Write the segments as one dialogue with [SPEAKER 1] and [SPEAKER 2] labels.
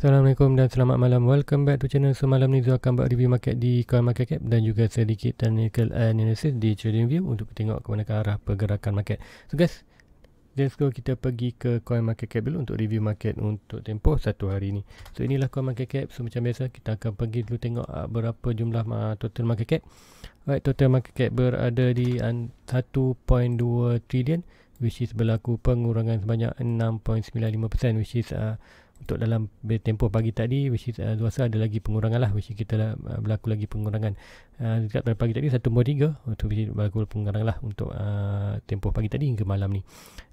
[SPEAKER 1] Assalamualaikum dan selamat malam. Welcome back to channel. So malam ni Zul akan buat review market di CoinMarketCap dan juga sedikit technical analysis di trading view untuk tengok ke mana ke arah pergerakan market. So guys, let's go kita pergi ke CoinMarketCap dulu untuk review market untuk tempoh satu hari ni. So inilah CoinMarketCap. So macam biasa kita akan pergi dulu tengok ah, berapa jumlah ah, total market cap. Right, total market cap berada di 1.2 trillion which is berlaku pengurangan sebanyak 6.95% which is uh, untuk dalam tempoh pagi tadi which is uh, luasa ada lagi pengurangan lah which is kita uh, berlaku lagi pengurangan uh, dekat pada pagi tadi 1.3 untuk which berlaku pengurangan lah untuk uh, tempoh pagi tadi hingga malam ni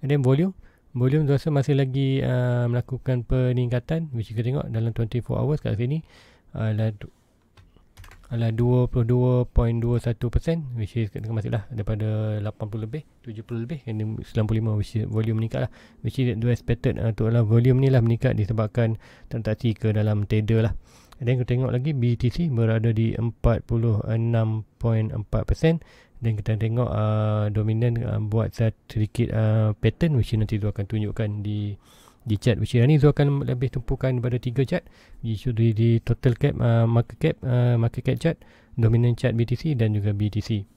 [SPEAKER 1] and then volume volume luasa masih lagi uh, melakukan peningkatan which kita tengok dalam 24 hours kat sini adalah uh, adalah 22.21% which is kata masih lah daripada 80 lebih 70 lebih and 95 which is volume meningkat lah which is do expected uh, tu adalah volume ni lah meningkat disebabkan transaksi ke dalam tether lah Dan kita tengok lagi BTC berada di 46.4% dan kita tengok uh, dominan uh, buat sedikit uh, pattern which nanti tu akan tunjukkan di di chat which ini Zul akan lebih tumpukan pada tiga chat isu di, di total cap uh, market cap uh, market cap chat dominant chat BTC dan juga BTC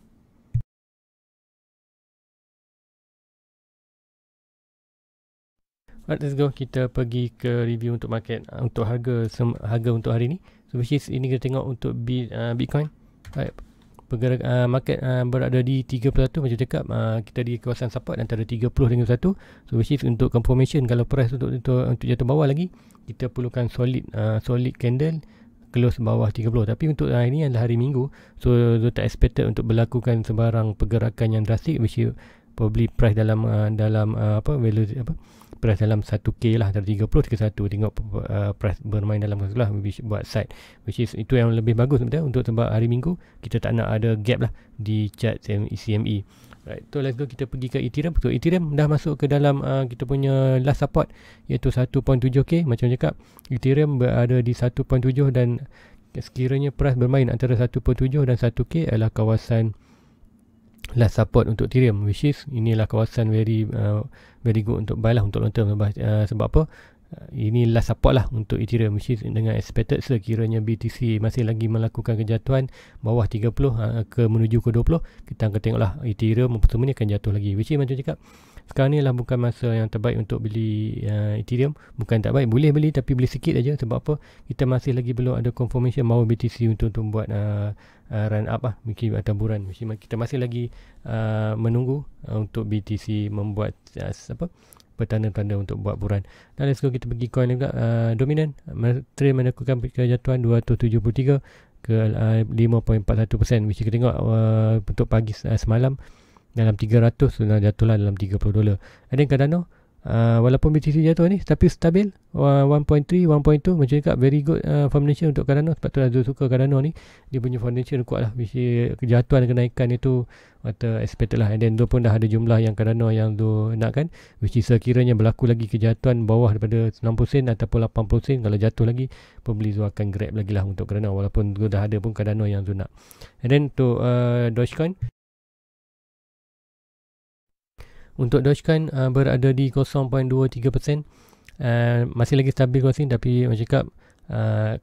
[SPEAKER 1] Alright, let's go. Kita pergi ke review untuk market uh, untuk harga harga untuk hari ni. So, which is ini kita tengok untuk uh, Bitcoin. Alright, pergerak, uh, market uh, berada di 31 macam cakap uh, kita di kawasan support antara 30 dengan 1 so which is untuk confirmation kalau price untuk untuk, untuk jatuh bawah lagi kita perlukan solid uh, solid candle close bawah 30 tapi untuk hari ini adalah hari minggu so, so tak expected untuk berlakukan sebarang pergerakan yang drastik which is probably price dalam uh, dalam uh, apa value apa press dalam 1k lah antara 30 31 tengok uh, press bermain dalam tu lah buat side which is itu yang lebih bagus betul untuk sebab hari minggu kita tak nak ada gap lah di chart CME e. Right, so let's go kita pergi ke Ethereum. So Ethereum dah masuk ke dalam uh, kita punya last support iaitu 1.7k macam cakap. Ethereum berada di 1.7 dan sekiranya price bermain antara 1.7 dan 1k adalah kawasan last support untuk Ethereum which is inilah kawasan very uh, very good untuk buy lah untuk long term sebab, uh, sebab apa uh, ini last support lah untuk Ethereum which is dengan expected sekiranya BTC masih lagi melakukan kejatuhan bawah 30 uh, ke menuju ke 20 kita akan tengok lah Ethereum pertama ni akan jatuh lagi which is macam cakap sekarang ni lah bukan masa yang terbaik untuk beli uh, Ethereum. Bukan tak baik, boleh beli tapi beli sikit aja. Sebab apa? Kita masih lagi belum ada confirmation Mau BTC untuk, untuk buat uh, uh, run up lah. Mungkin taburan. Kita masih lagi uh, menunggu uh, untuk BTC membuat uh, apa? Pertanda-pertanda untuk buat buran. Dan let's go kita pergi coin juga. Uh, dominan. Trade menekukan kejatuhan 273 ke uh, 5.41%. Mesti kita tengok uh, untuk pagi uh, semalam dalam 300 sudah jatuhlah dalam 30 dolar. Ada kadang uh, walaupun BTC jatuh ni tapi stabil uh, 1.3 1.2 macam juga very good uh, foundation untuk Cardano sebab tu lah Zul suka Cardano ni dia punya foundation kuat lah mesti kejatuhan kenaikan itu mata expected lah and then Zul pun dah ada jumlah yang Cardano yang tu nak kan which is sekiranya berlaku lagi kejatuhan bawah daripada 60 sen ataupun 80 sen kalau jatuh lagi pembeli Zul akan grab lagi lah untuk Cardano walaupun Zul dah ada pun Cardano yang Zul nak and then untuk uh, Dogecoin untuk Dogecoin kan, uh, berada di 0.23% uh, masih lagi stabil kau tapi macam cakap uh,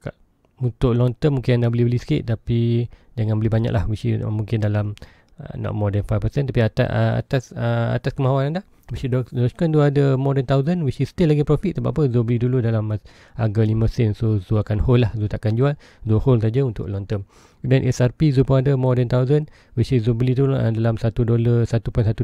[SPEAKER 1] untuk long term mungkin anda boleh beli sikit tapi jangan beli banyak lah which is mungkin dalam uh, not more than 5% tapi atas uh, atas uh, atas kemahuan anda uh, which Dogecoin tu ada more than 1000 which is still lagi profit sebab apa Zul beli dulu dalam harga 5 sen so Zul akan hold lah Zul takkan jual Zul hold saja untuk long term dan SRP Zul pun ada more than 1000 which is Zul beli dulu uh, dalam 1 dolar 1.1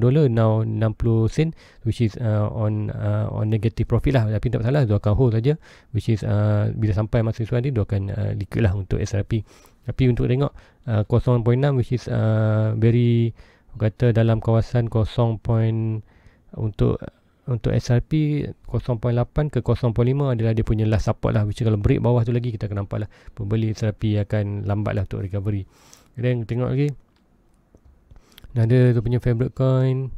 [SPEAKER 1] dolar now 60 sen which is uh, on uh, on negative profit lah tapi tak salah Zul akan hold saja which is uh, bila sampai masa suara ni Zul akan uh, liquid lah untuk SRP tapi untuk tengok uh, 0.6 which is uh, very kata dalam kawasan 0 untuk untuk SRP 0.8 ke 0.5 adalah dia punya last support lah which kalau break bawah tu lagi kita akan nampak lah pembeli SRP akan lambat lah untuk recovery then tengok lagi ada tu punya fabric coin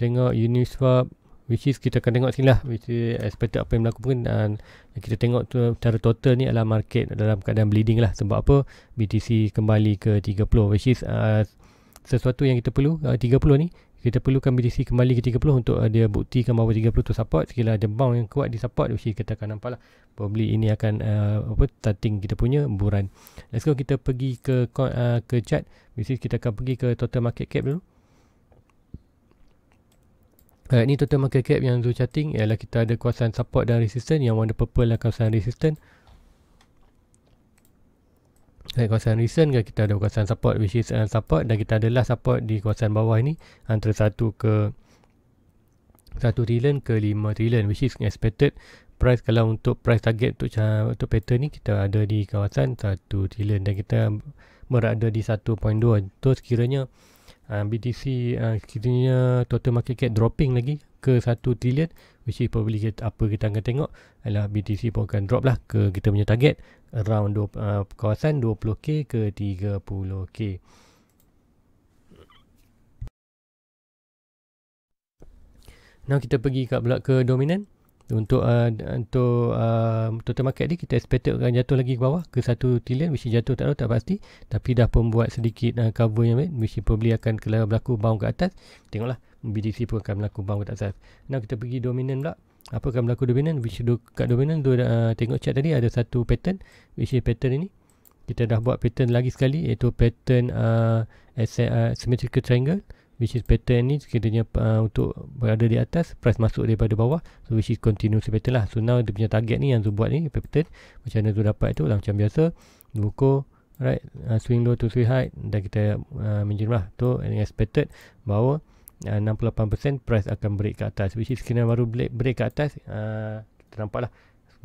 [SPEAKER 1] tengok Uniswap which is kita akan tengok sini lah which is expected apa yang berlaku pun dan kita tengok tu cara total ni adalah market dalam keadaan bleeding lah sebab apa BTC kembali ke 30 which is uh, sesuatu yang kita perlu 30 uh, ni kita perlukan BTC kembali ke 30 untuk uh, dia buktikan bahawa 30 itu support sekiranya ada bound yang kuat di support mesti kita akan nampak lah probably ini akan uh, apa starting kita punya buran let's go kita pergi ke uh, ke chart mesti kita akan pergi ke total market cap dulu Uh, ini total market cap yang Zul chatting ialah kita ada kawasan support dan resistance yang warna purple lah kawasan resistance dekat kawasan recent ke kita ada kawasan support which is uh, support dan kita ada last support di kawasan bawah ni antara 1 ke 1 trillion ke 5 trillion which is expected price kalau untuk price target untuk uh, untuk pattern ni kita ada di kawasan 1 trillion dan kita berada di 1.2 tu sekiranya uh, ah, BTC uh, ah, kiranya total market cap dropping lagi ke 1 trillion which is probably kita, apa kita akan tengok adalah BTC pun akan drop lah ke kita punya target around du, uh, ah, kawasan 20k ke 30k Now kita pergi kat pula ke dominant untuk uh, untuk uh, total market ni kita expected akan jatuh lagi ke bawah ke 1 trillion mesti jatuh tak tahu tak pasti tapi dah pun buat sedikit uh, cover yang mesti probably akan kelar berlaku bound ke atas tengoklah BDC pun akan berlaku bound ke atas Nak kita pergi dominant pula apa akan berlaku dominant which do, kat dominant do, uh, tengok chat tadi ada satu pattern which is pattern ini kita dah buat pattern lagi sekali iaitu pattern uh, asset, uh, symmetrical triangle which is pattern ni sekiranya uh, untuk berada di atas price masuk daripada bawah so which is continuous pattern lah so now dia punya target ni yang Zul buat ni pattern macam mana Zul dapat tu lah macam biasa buku right uh, swing low to swing high dan kita uh, menjelmah tu and expected bahawa uh, 68% price akan break ke atas which is kena baru break, break ke atas uh, kita nampak lah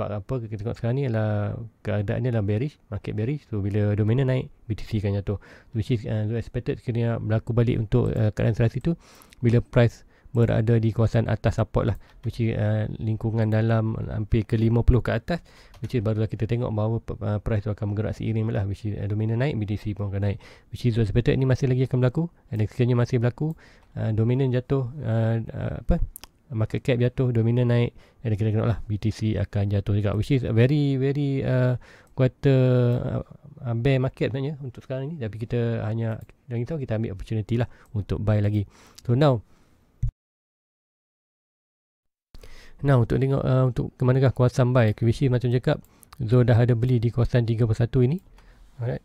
[SPEAKER 1] sebab apa kita tengok sekarang ni adalah keadaan keadaannya adalah bearish market bearish so bila dominan naik BTC akan jatuh which is uh, expected sekiranya berlaku balik untuk uh, keadaan serasi tu bila price berada di kawasan atas support lah which is uh, lingkungan dalam hampir ke 50 ke atas which is barulah kita tengok bahawa uh, price tu akan bergerak seiring lah which is uh, dominan naik BTC pun akan naik which is expected ni masih lagi akan berlaku dan sekiranya masih berlaku uh, dominan jatuh uh, uh, apa market cap jatuh dominan naik dan kita tengoklah BTC akan jatuh juga which is a very very uh, quarter uh, uh bear market sebenarnya untuk sekarang ni tapi kita hanya yang tahu kita ambil opportunity lah untuk buy lagi so now now untuk tengok uh, untuk ke manakah kawasan buy which is macam cakap Zul dah ada beli di kawasan 31 ini alright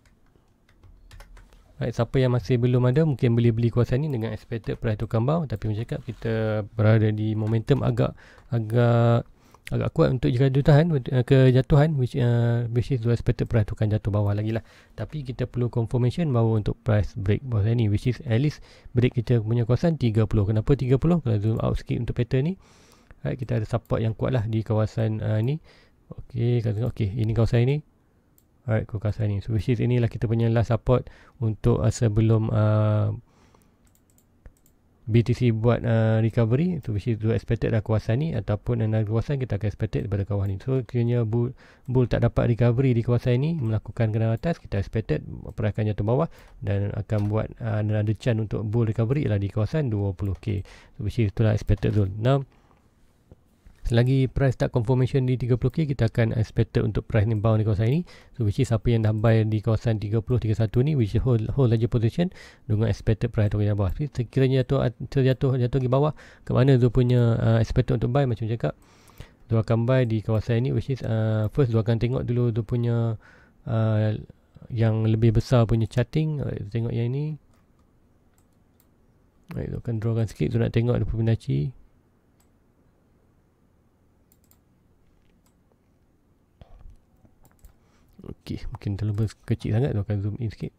[SPEAKER 1] Baik, siapa yang masih belum ada mungkin boleh beli kuasa ni dengan expected price token bound tapi macam cakap kita berada di momentum agak agak agak kuat untuk jika dia tahan eh, kejatuhan which uh, basis dua expected price token jatuh bawah lagi lah tapi kita perlu confirmation bahawa untuk price break bawah ni which is at least break kita punya kawasan 30 kenapa 30 kalau zoom out sikit untuk pattern ni right, kita ada support yang kuat lah di kawasan uh, ni Okey, kita tengok okey, ini kawasan ini Alright, kukar saya ni. So, which is inilah kita punya last support untuk uh, sebelum uh, BTC buat uh, recovery so which is expected lah kuasa ni ataupun another kuasa kita akan expected daripada kawasan ni so kira bull, bull tak dapat recovery di kuasa ni melakukan ke atas kita expected perakannya ke bawah dan akan buat uh, another chance untuk bull recovery lah di kawasan 20k so which is itulah expected zone now Selagi price tak confirmation di 30k kita akan expected untuk price inbound di kawasan ini. So which is apa yang dah buy di kawasan 30 31 ni which is hold hold larger position dengan expected price tu yang bawah. Jadi sekiranya jatuh terjatuh jatuh ke bawah ke mana tu punya uh, expected untuk buy macam cakap. Tu akan buy di kawasan ini which is uh, first tu akan tengok dulu tu punya uh, yang lebih besar punya charting. Right, uh, tengok yang ini. Baik, right, tu akan drawkan sikit tu nak tengok ada punya naci. Okey, mungkin terlalu kecil sangat tu akan zoom in sikit.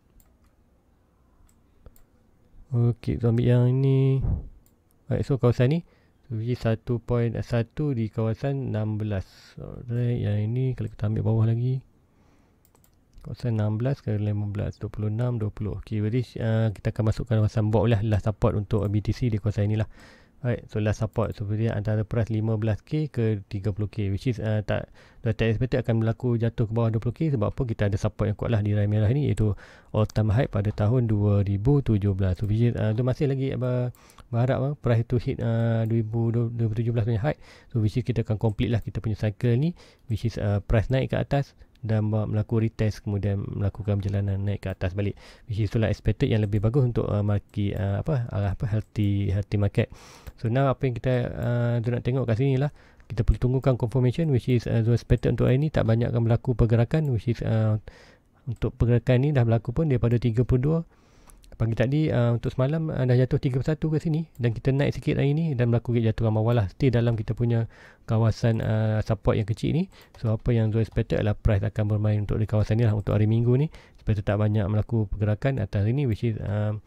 [SPEAKER 1] Okey, tu ambil yang ini. Baik, so kawasan ni pergi 1.1 di kawasan 16. Alright, yang ini kalau kita ambil bawah lagi. Kawasan 16 ke 15, 26, 20. Okey, jadi uh, kita akan masukkan kawasan box lah. Last support untuk BTC di kawasan inilah. lah. Right, so last support seperti so, antara price 15k ke 30k which is uh, tak dah tak expected akan berlaku jatuh ke bawah 20k sebab apa kita ada support yang kuatlah di raya merah ni iaitu all time high pada tahun 2017 so which is uh, tu masih lagi apa uh, berharap uh, price tu hit uh, 2017 punya high so which is kita akan complete lah kita punya cycle ni which is uh, price naik ke atas dan melakukan retest kemudian melakukan perjalanan naik ke atas balik which is itulah expected yang lebih bagus untuk uh, market uh, apa arah apa healthy healthy market so now apa yang kita uh, nak tengok kat sini lah kita perlu tunggukan confirmation which is uh, expected untuk hari ni tak banyak akan berlaku pergerakan which is uh, untuk pergerakan ni dah berlaku pun daripada Pagi tadi uh, untuk semalam anda uh, jatuh 31 ke sini dan kita naik sikit hari ni dan berlaku jatuhan bawah lah. Still dalam kita punya kawasan uh, support yang kecil ni. So apa yang Zoe expected adalah price akan bermain untuk di kawasan ni lah untuk hari minggu ni. Supaya tak banyak melaku pergerakan atas ini which is... Um,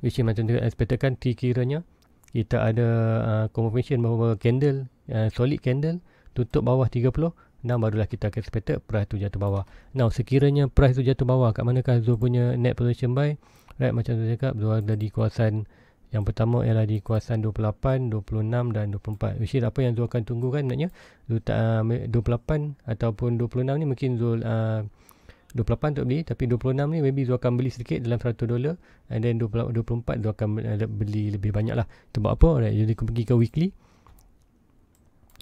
[SPEAKER 1] which is macam tu expected kan kiranya kita ada uh, confirmation bahawa candle uh, solid candle tutup bawah 30 Now barulah kita akan expected price tu jatuh bawah. Now sekiranya price tu jatuh bawah kat manakah Zul punya net position buy? Right macam tu cakap Zul ada di kawasan yang pertama ialah di kawasan 28, 26 dan 24. Which is apa yang Zul akan tunggu kan maknanya Zul tak, ah, uh, 28 ataupun 26 ni mungkin Zul uh, 28 tak beli tapi 26 ni maybe Zul akan beli sedikit dalam 100 dolar and then 24 Zul akan ah, beli lebih banyak lah. Sebab apa? Right, jadi aku pergi ke weekly.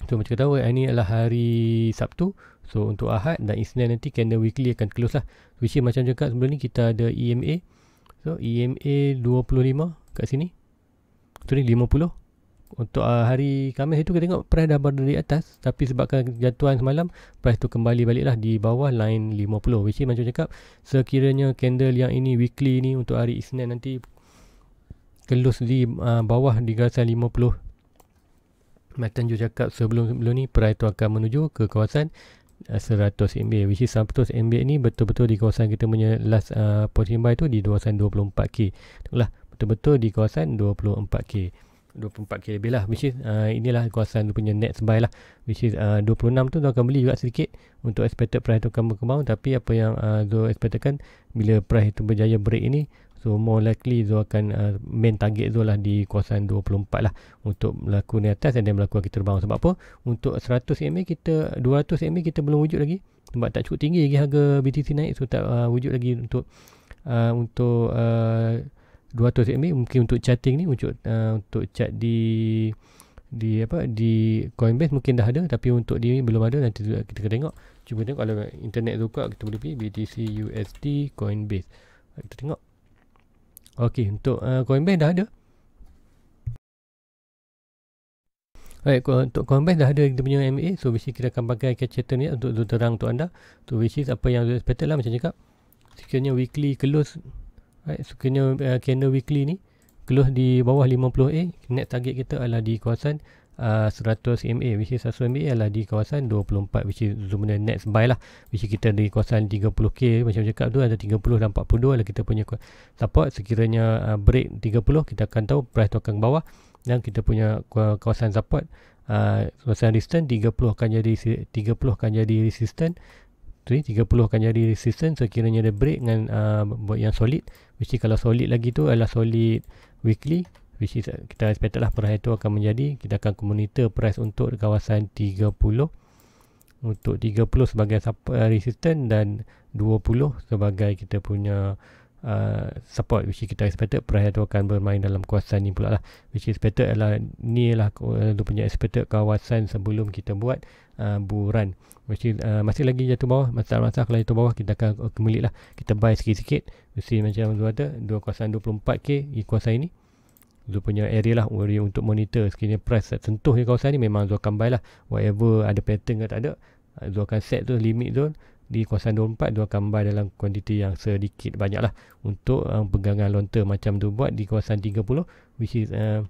[SPEAKER 1] So macam kita tahu eh, ini adalah hari Sabtu. So untuk Ahad dan Isnin nanti candle weekly akan close lah. Which is macam cakap sebelum ni kita ada EMA. So EMA 25 kat sini. Itu ni 50. Untuk uh, hari Khamis itu kita tengok price dah berada di atas. Tapi sebabkan jatuhan semalam price tu kembali balik lah di bawah line 50. Which is macam cakap sekiranya candle yang ini weekly ni untuk hari Isnin nanti close di uh, bawah di kawasan Matan juga cakap sebelum sebelum ni Perai tu akan menuju ke kawasan 100 uh, MBA which is 100 MBA ni betul-betul di kawasan kita punya last uh, portion buy tu di kawasan 24K tengoklah betul-betul di kawasan 24K 24K lebih lah which is uh, inilah kawasan tu punya next buy lah which is uh, 26 tu tu akan beli juga sedikit untuk expected price tu akan berkembang tapi apa yang uh, Zul expectedkan bila price tu berjaya break ini So more likely Zul akan uh, main target Zul lah di kawasan 24 lah untuk berlaku di atas dan dia berlaku kita terbang. Sebab apa? Untuk 100 MA kita, 200 MA kita belum wujud lagi. Sebab tak cukup tinggi lagi harga BTC naik. So tak uh, wujud lagi untuk uh, untuk uh, 200 MA. Mungkin untuk chatting ni untuk, uh, untuk chat di di apa di Coinbase mungkin dah ada tapi untuk di belum ada nanti kita kena tengok cuba tengok kalau internet tu kuat kita boleh pergi BTC USD Coinbase kita tengok Okey, untuk uh, Coinbase dah ada. Baik, right, untuk Coinbase dah ada kita punya MA. So, which kita akan pakai catcher ni untuk terang untuk anda. So, which apa yang expected lah macam cakap. Sekiranya weekly close. Right, sekiranya uh, candle weekly ni close di bawah 50A. Next target kita adalah di kawasan uh, 100 MA which is 100 MA ialah di kawasan 24 which is Zumna Next Buy lah which is kita di kawasan 30k macam cakap tu ada 30 dan 42 adalah kita punya support sekiranya uh, break 30 kita akan tahu price tu akan bawah dan kita punya kawasan support uh, kawasan resistant 30 akan jadi 30 akan jadi resistant 30 akan jadi resistance sekiranya so, dia break dengan uh, yang solid which is kalau solid lagi tu adalah solid weekly which is eh, kita expected lah price itu akan menjadi kita akan monitor price untuk kawasan 30 untuk 30 sebagai support uh, eh, resistance dan 20 sebagai kita punya uh, support which is kita expected price itu akan bermain dalam kawasan ni pula lah which is expected adalah ni lah tu punya expected kawasan sebelum kita buat uh, buran which is, uh, masih lagi jatuh bawah masa-masa kalau jatuh bawah kita akan kembali lah kita buy sikit-sikit which is macam tu kata 2024k di kawasan ini Zul punya area lah area untuk monitor sekiranya price sentuh di kawasan ni memang Zul akan buy lah whatever ada pattern ke tak ada Zul akan set tu limit Zul di kawasan 24 Zul akan buy dalam kuantiti yang sedikit banyak lah untuk um, pegangan long term macam tu buat di kawasan 30 which is uh,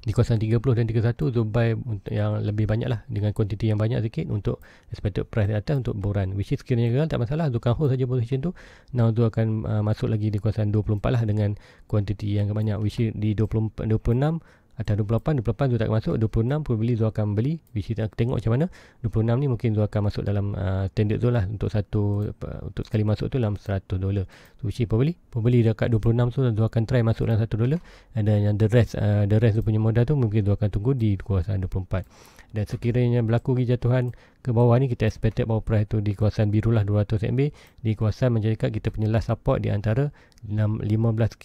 [SPEAKER 1] di kawasan 30 dan 31 to buy untuk yang lebih banyak lah dengan kuantiti yang banyak sikit untuk expected price di atas untuk boran which is sekiranya gagal tak masalah tukang hold saja position tu now tu akan uh, masuk lagi di kawasan 24 lah dengan kuantiti yang banyak which is di 20, 26 atau 28 28 Zul tak masuk 26 pun beli Zul akan beli which is tengok macam mana 26 ni mungkin Zul akan masuk dalam uh, tender Zul lah untuk satu uh, untuk sekali masuk tu dalam 100 dolar so which is pembeli pembeli dekat 26 tu Zul akan try masuk dalam 1 dolar dan yang the rest uh, the rest tu punya modal tu mungkin Zul akan tunggu di kuasa 24 dan sekiranya berlaku jatuhan ke bawah ni kita expected bahawa price tu di kawasan biru lah 200 MB di kawasan macam kita punya last support di antara 15K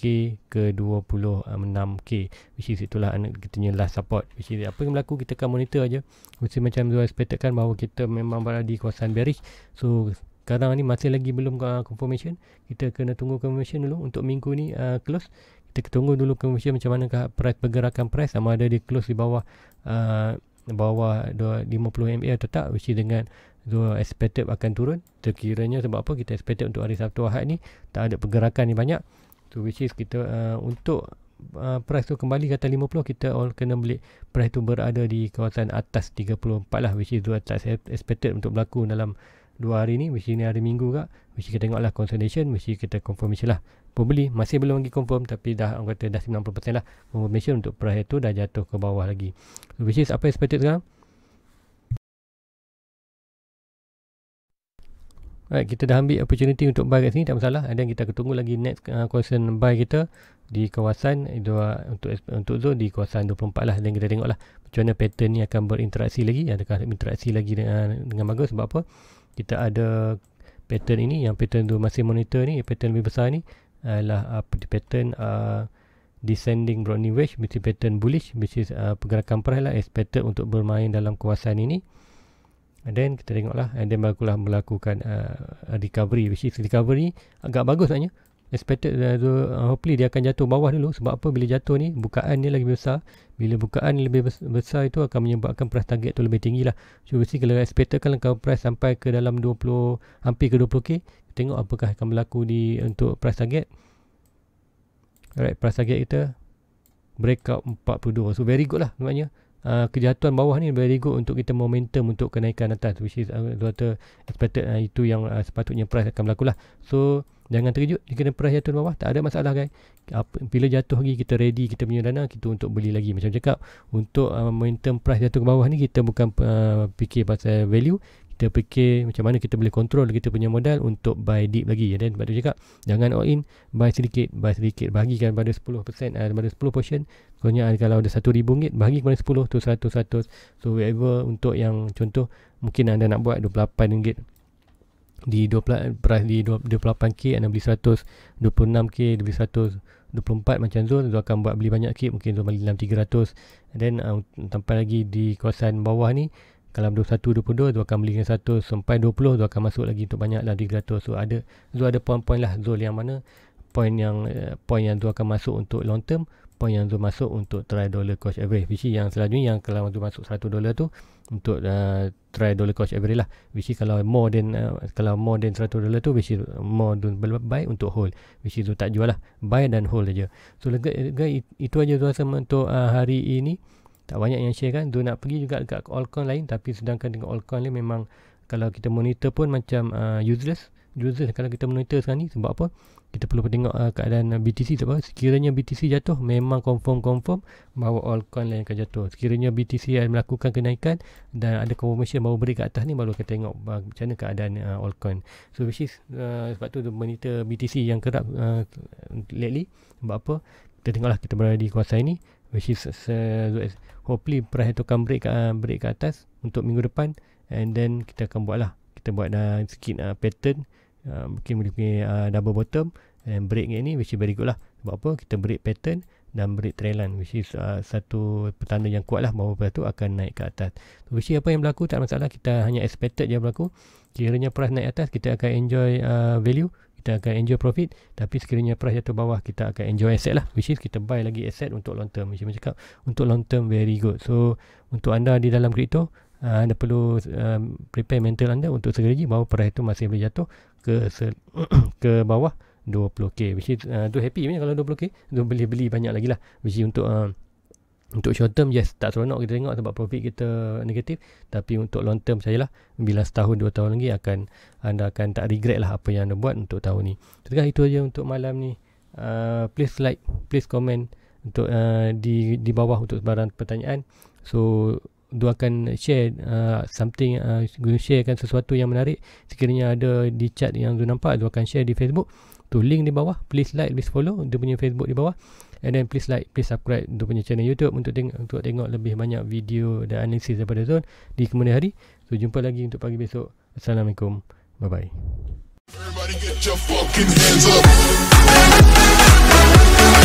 [SPEAKER 1] ke 26K which is itulah kita punya last support which is apa yang berlaku kita akan monitor aja mesti macam Zul expected kan bahawa kita memang berada di kawasan bearish so sekarang ni masih lagi belum uh, confirmation kita kena tunggu confirmation dulu untuk minggu ni uh, close kita tunggu dulu confirmation macam mana price pergerakan price sama ada dia close di bawah uh, bawah 50 MA atau tak which is dengan dua expected akan turun terkiranya sebab apa kita expected untuk hari Sabtu Ahad ni tak ada pergerakan ni banyak so which is kita uh, untuk uh, price tu kembali kata 50 kita all kena beli price tu berada di kawasan atas 34 lah which is dua tak expected untuk berlaku dalam Dua hari ni mesti ni hari minggu kak mesti kita tengoklah consolidation mesti kita confirmation lah pembeli masih belum lagi confirm tapi dah orang kata dah 90% lah confirmation untuk price tu dah jatuh ke bawah lagi which is apa expected sekarang Alright, kita dah ambil opportunity untuk buy kat sini tak masalah. Dan kita akan tunggu lagi next uh, kawasan buy kita di kawasan itu uh, untuk untuk zone di kawasan 24 lah. Dan kita tengoklah macam mana pattern ni akan berinteraksi lagi. Adakah interaksi lagi dengan dengan bagus sebab apa? kita ada pattern ini yang pattern tu masih monitor ni pattern lebih besar ni adalah apa uh, pattern uh, descending Brownie wedge which is pattern bullish which is uh, pergerakan perai lah expected untuk bermain dalam kawasan ini and then kita tengoklah and then barulah melakukan uh, recovery which is recovery agak bagus sebenarnya expected uh, so, uh, hopefully dia akan jatuh bawah dulu sebab apa bila jatuh ni bukaan ni lagi besar bila bukaan lebih besar itu akan menyebabkan price target tu lebih tinggi lah so mesti kalau expected kan kalau price sampai ke dalam 20 hampir ke 20k tengok apakah akan berlaku di untuk price target alright price target kita breakout 42 so very good lah maknanya uh, kejatuhan bawah ni very good untuk kita momentum untuk kenaikan atas which is uh, expected uh, itu yang uh, sepatutnya price akan berlaku lah so jangan terkejut jika ada price jatuh bawah tak ada masalah guys bila jatuh lagi kita ready kita punya dana kita untuk beli lagi macam cakap untuk uh, momentum price jatuh ke bawah ni kita bukan uh, fikir pasal value kita fikir macam mana kita boleh kontrol kita punya modal untuk buy deep lagi ya dan patut cakap jangan all in buy sedikit buy sedikit bahagikan pada 10% uh, eh, pada 10 portion contohnya uh, kalau ada RM1000 bahagi kepada 10 tu 100 100 so whatever untuk yang contoh mungkin anda nak buat RM28 di 20 price di 28k anda beli 100 26k beli 100 24 macam Zul Zul akan buat beli banyak sikit mungkin Zul beli dalam 300 and then uh, eh, tambah lagi di kawasan bawah ni kalau 21 22 tu akan beli 100 sampai 20 tu akan masuk lagi untuk banyak dan lah, 300 so ada so ada poin-poin lah zul yang mana poin yang eh, poin yang tu akan masuk untuk long term poin yang tu masuk untuk try dollar cost average which yang selanjutnya yang kalau tu masuk 1 dollar tu untuk uh, try dollar cost average lah which kalau more than uh, kalau more than 100 dollar tu which is more than buy untuk hold which is tak jual lah buy dan hold aja so guys itu aja tu rasa untuk uh, hari ini tak banyak yang share kan. Dia nak pergi juga dekat altcoin lain tapi sedangkan dengan altcoin ni memang kalau kita monitor pun macam uh, useless. Useless kalau kita monitor sekarang ni sebab apa? Kita perlu tengok uh, keadaan BTC tak apa. Sekiranya BTC jatuh memang confirm-confirm bahawa altcoin lain akan jatuh. Sekiranya BTC yang melakukan kenaikan dan ada confirmation baru beri kat atas ni baru kita tengok uh, macam mana keadaan uh, altcoin. So which is uh, sebab tu monitor BTC yang kerap uh, lately sebab apa? Kita tengoklah kita berada di kuasa ini which is uh, hopefully Prahe tukang break uh, break ke atas untuk minggu depan and then kita akan buat kita buat uh, sikit uh, pattern uh, mungkin boleh punya uh, double bottom and break ni which is very good lah sebab apa kita break pattern dan break trail line which is uh, satu petanda yang kuat lah bahawa Prahe tu akan naik ke atas so, which is apa yang berlaku tak masalah kita hanya expected je berlaku kiranya Prahe naik atas kita akan enjoy uh, value kita akan enjoy profit tapi sekiranya price jatuh bawah kita akan enjoy asset lah which is kita buy lagi asset untuk long term macam saya cakap untuk long term very good so untuk anda di dalam crypto uh, anda perlu uh, prepare mental anda untuk segera bahawa price itu masih boleh jatuh ke ke bawah 20k which is uh, do happy punya kalau 20k tu boleh beli banyak lagi lah which is untuk uh, untuk short term yes tak seronok kita tengok sebab profit kita negatif tapi untuk long term saya lah bila setahun dua tahun lagi akan anda akan tak regret lah apa yang anda buat untuk tahun ni jadi itu aja untuk malam ni uh, please like please comment untuk uh, di di bawah untuk sebarang pertanyaan so dua akan share uh, something uh, share akan sesuatu yang menarik sekiranya ada di chat yang tu nampak dua akan share di Facebook tu link di bawah please like please follow dia punya Facebook di bawah and then please like please subscribe dia punya channel YouTube untuk tengok untuk tengok lebih banyak video dan analisis daripada Zon di kemudian hari so jumpa lagi untuk pagi besok assalamualaikum bye bye Everybody get your fucking hands up.